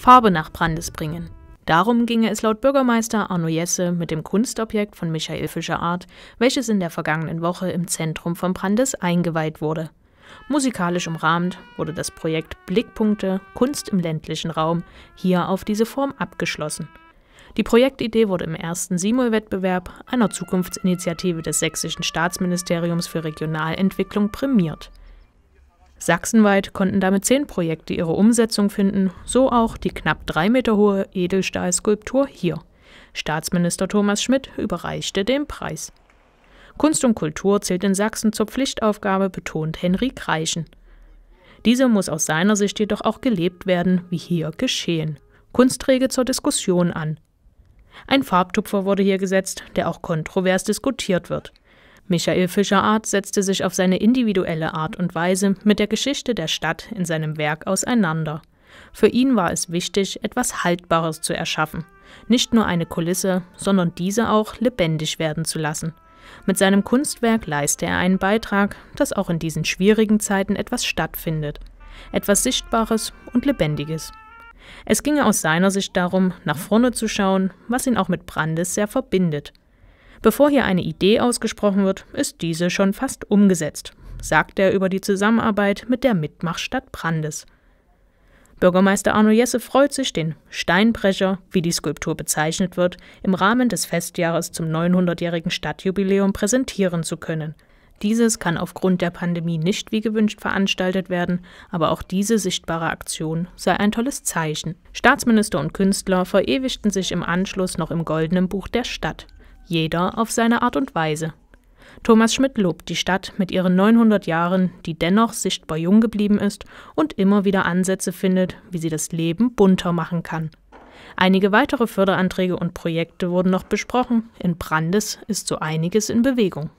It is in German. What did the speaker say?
Farbe nach Brandes bringen. Darum ginge es laut Bürgermeister Arno Jesse mit dem Kunstobjekt von Michael Fischer Art, welches in der vergangenen Woche im Zentrum von Brandes eingeweiht wurde. Musikalisch umrahmt wurde das Projekt Blickpunkte Kunst im ländlichen Raum hier auf diese Form abgeschlossen. Die Projektidee wurde im ersten Simul-Wettbewerb einer Zukunftsinitiative des Sächsischen Staatsministeriums für Regionalentwicklung prämiert. Sachsenweit konnten damit zehn Projekte ihre Umsetzung finden, so auch die knapp drei Meter hohe Edelstahlskulptur hier. Staatsminister Thomas Schmidt überreichte den Preis. Kunst und Kultur zählt in Sachsen zur Pflichtaufgabe, betont Henry Kreichen. Diese muss aus seiner Sicht jedoch auch gelebt werden, wie hier geschehen. Kunst träge zur Diskussion an. Ein Farbtupfer wurde hier gesetzt, der auch kontrovers diskutiert wird. Michael Fischer-Art setzte sich auf seine individuelle Art und Weise mit der Geschichte der Stadt in seinem Werk auseinander. Für ihn war es wichtig, etwas Haltbares zu erschaffen, nicht nur eine Kulisse, sondern diese auch lebendig werden zu lassen. Mit seinem Kunstwerk leiste er einen Beitrag, dass auch in diesen schwierigen Zeiten etwas stattfindet, etwas Sichtbares und Lebendiges. Es ginge aus seiner Sicht darum, nach vorne zu schauen, was ihn auch mit Brandes sehr verbindet, Bevor hier eine Idee ausgesprochen wird, ist diese schon fast umgesetzt, sagt er über die Zusammenarbeit mit der Mitmachstadt Brandes. Bürgermeister Arno Jesse freut sich, den Steinbrecher, wie die Skulptur bezeichnet wird, im Rahmen des Festjahres zum 900-jährigen Stadtjubiläum präsentieren zu können. Dieses kann aufgrund der Pandemie nicht wie gewünscht veranstaltet werden, aber auch diese sichtbare Aktion sei ein tolles Zeichen. Staatsminister und Künstler verewigten sich im Anschluss noch im Goldenen Buch der Stadt jeder auf seine Art und Weise. Thomas Schmidt lobt die Stadt mit ihren 900 Jahren, die dennoch sichtbar jung geblieben ist und immer wieder Ansätze findet, wie sie das Leben bunter machen kann. Einige weitere Förderanträge und Projekte wurden noch besprochen. In Brandes ist so einiges in Bewegung.